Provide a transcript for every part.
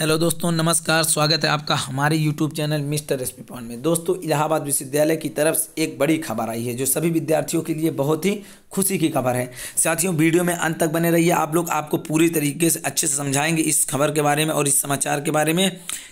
hello दोस्तों नमस्कार स्वागत है आपका हमारे YouTube channel mister recipe point में दोस्तों इलाहाबाद विश्वविद्यालय की तरफ से एक बड़ी खबर आई है जो सभी विद्यार्थियों के लिए बहुत ही खुशी की खबर है साथियों वीडियो में अंत तक बने रहिए आप लोग आपको पूरी तरीके से अच्छे से समझाएंगे इस खबर के बारे में और इस समाचार के बारे में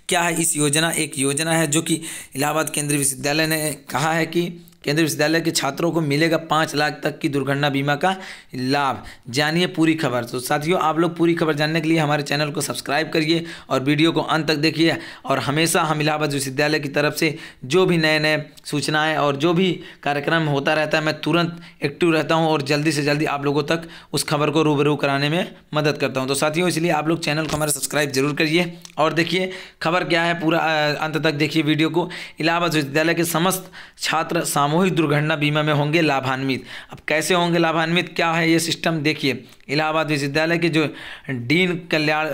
क्या है इस योजना एक योजना है जो कि इलाहाबाद केंद्रीय विश्वविद्यालय ने कहा है कि केंद्रीय विश्वविद्यालय के छात्रों को मिलेगा पाँच लाख तक की दुर्घटना बीमा का लाभ जानिए पूरी खबर तो साथियों आप लोग पूरी खबर जानने के लिए हमारे चैनल को सब्सक्राइब करिए और वीडियो को अंत तक देखिए और हमेशा हम इलाहाबाद विश्वविद्यालय की तरफ से जो भी नए नए सूचनाएँ और जो भी कार्यक्रम होता रहता है मैं तुरंत एक्टिव रहता हूँ और जल्दी से जल्दी आप लोगों तक उस खबर को रूबरू कराने में मदद करता हूँ तो साथियों इसलिए आप लोग चैनल को हमारे सब्सक्राइब जरूर करिए और देखिए खबर क्या है पूरा अंत तक देखिए वीडियो को इलाहाबाद विश्वविद्यालय के समस्त छात्र सामूहिक सामूहिक दुर्घटना बीमा में होंगे लाभान्वित अब कैसे होंगे लाभान्वित क्या है ये सिस्टम देखिए इलाहाबाद विश्वविद्यालय के जो डीन कल्याण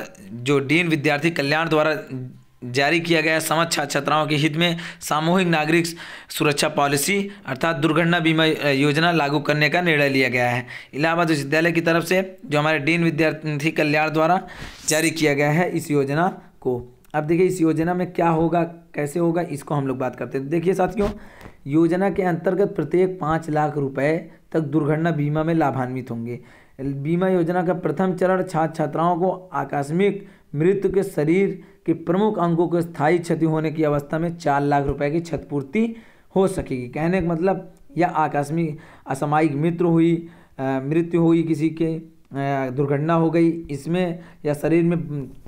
जो डीन विद्यार्थी कल्याण द्वारा जारी किया गया समझ छात्राओं के हित में सामूहिक नागरिक सुरक्षा पॉलिसी अर्थात दुर्घटना बीमा योजना लागू करने का निर्णय लिया गया है इलाहाबाद विश्वविद्यालय की तरफ से जो हमारे डीन विद्यार्थी कल्याण द्वारा जारी किया गया है इस योजना को अब देखिए इस योजना में क्या होगा कैसे होगा इसको हम लोग बात करते हैं देखिए साथियों योजना के अंतर्गत प्रत्येक पाँच लाख रुपए तक दुर्घटना बीमा में लाभान्वित होंगे बीमा योजना का प्रथम चरण छात्र छात्राओं को आकस्मिक मृत्यु के शरीर के प्रमुख अंगों को स्थायी क्षति होने की अवस्था में चार लाख रुपए की क्षतिपूर्ति हो सकेगी कहने का मतलब या आकस्मिक असामायिक मृत्यु हुई मृत्यु हुई किसी के दुर्घटना हो गई इसमें या शरीर में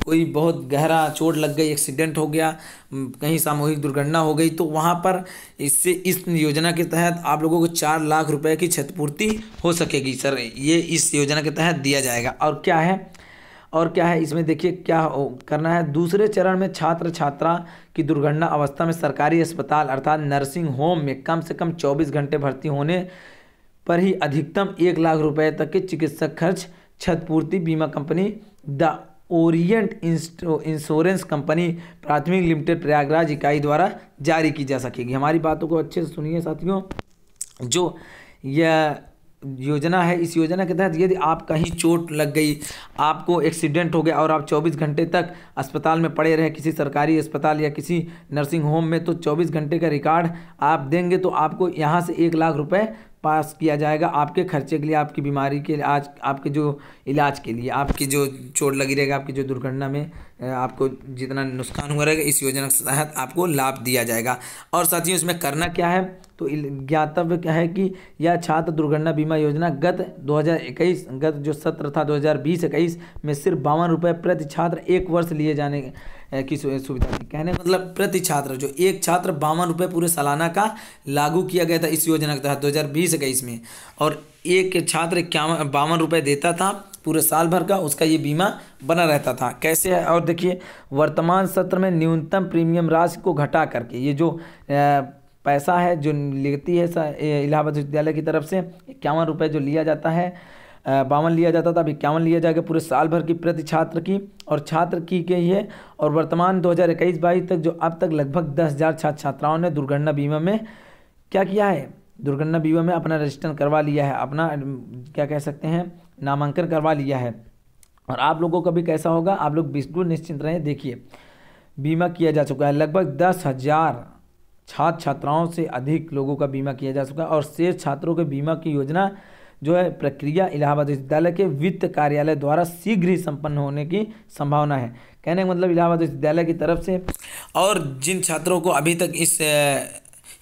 कोई बहुत गहरा चोट लग गई एक्सीडेंट हो गया कहीं सामूहिक दुर्घटना हो गई तो वहाँ पर इससे इस योजना के तहत आप लोगों को चार लाख रुपए की क्षतिपूर्ति हो सकेगी सर ये इस योजना के तहत दिया जाएगा और क्या है और क्या है इसमें देखिए क्या हो, करना है दूसरे चरण में छात्र छात्रा की दुर्घटना अवस्था में सरकारी अस्पताल अर्थात नर्सिंग होम में कम से कम चौबीस घंटे भर्ती होने पर ही अधिकतम एक लाख रुपए तक के चिकित्सा खर्च क्षतपूर्ति बीमा company the Orient insurance company प्राथमिक लिमिटेड प्रयागराज इकाई द्वारा जारी की जा सकेगी हमारी बातों को अच्छे से सुनिए साथियों जो यह योजना है इस योजना के तहत यदि आप कहीं चोट लग गई आपको एक्सीडेंट हो गया और आप 24 घंटे तक अस्पताल में पड़े रहे किसी सरकारी अस्पताल या किसी नर्सिंग होम में तो 24 घंटे का रिकॉर्ड आप देंगे तो आपको यहाँ से एक लाख रुपए पास किया जाएगा आपके खर्चे के लिए आपकी बीमारी के लिए आज आपके जो इलाज के लिए आपकी जो चोट लगी रहेगा आपकी जो दुर्घटना में आपको जितना नुकसान हुआ रहेगा इस योजना के तहत आपको लाभ दिया जाएगा और साथियों इसमें करना क्या है तो ज्ञातव्य क्या है कि यह छात्र दुर्घटना बीमा योजना गत 2021 गत जो सत्र था 2020 हज़ार में सिर्फ बावन रुपये प्रति छात्र एक वर्ष लिए जाने की सुविधा थी कहने मतलब प्रति छात्र जो एक छात्र बावन रुपये पूरे सालाना का लागू किया गया था इस योजना के तहत दो हज़ार में और एक छात्र इक्यावन बावन रुपये देता था पूरे साल भर का उसका ये बीमा बना रहता था कैसे है और देखिए वर्तमान सत्र में न्यूनतम प्रीमियम राशि को घटा करके ये जो पैसा है जो लेती है इलाहाबाद विश्वविद्यालय की तरफ से इक्यावन रुपये जो लिया जाता है बावन लिया जाता था अब इक्यावन लिया जाएगा पूरे साल भर की प्रति छात्र की और छात्र की गई है और वर्तमान 2021 बाईस तक जो अब तक लगभग दस हज़ार छात्र छात्राओं ने दुर्घटना बीमा में क्या किया है दुर्घटना बीमा में अपना रजिस्टर करवा लिया है अपना क्या कह सकते हैं नामांकन करवा लिया है और आप लोगों का भी कैसा होगा आप लोग बिल्कुल निश्चिंत रहें देखिए बीमा किया जा चुका है लगभग दस हज़ार छात्र छात्राओं से अधिक लोगों का बीमा किया जा सका और शेष छात्रों के बीमा की योजना जो है प्रक्रिया इलाहाबाद विश्वविद्यालय के वित्त कार्यालय द्वारा शीघ्र ही संपन्न होने की संभावना है कहने का मतलब इलाहाबाद विश्वविद्यालय की तरफ से और जिन छात्रों को अभी तक इस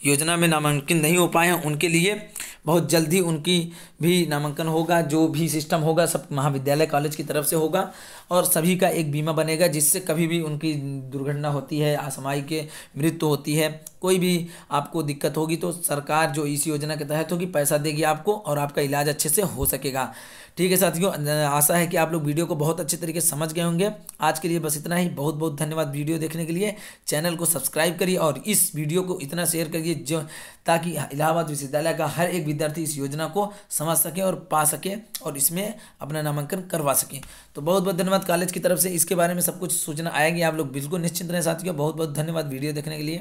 योजना में नामांकन नहीं हो पाए हैं उनके लिए बहुत जल्दी उनकी भी नामांकन होगा जो भी सिस्टम होगा सब महाविद्यालय कॉलेज की तरफ से होगा और सभी का एक बीमा बनेगा जिससे कभी भी उनकी दुर्घटना होती है आसमाई के मृत्यु होती है कोई भी आपको दिक्कत होगी तो सरकार जो इस योजना के तहत होगी पैसा देगी आपको और आपका इलाज अच्छे से हो सकेगा ठीक है साथियों आशा है कि आप लोग वीडियो को बहुत अच्छे तरीके से समझ गए होंगे आज के लिए बस इतना ही बहुत बहुत धन्यवाद वीडियो देखने के लिए चैनल को सब्सक्राइब करिए और इस वीडियो को इतना शेयर करिए जो ताकि इलाहाबाद विश्वविद्यालय का हर एक विद्यार्थी इस योजना को समझ सके और पा सके और इसमें अपना नामांकन करवा सके तो बहुत बहुत धन्यवाद कॉलेज की तरफ से इसके बारे में सब कुछ सूचना आएगी आप लोग बिल्कुल निश्चिंत रहें साथियों बहुत बहुत धन्यवाद वीडियो देखने के लिए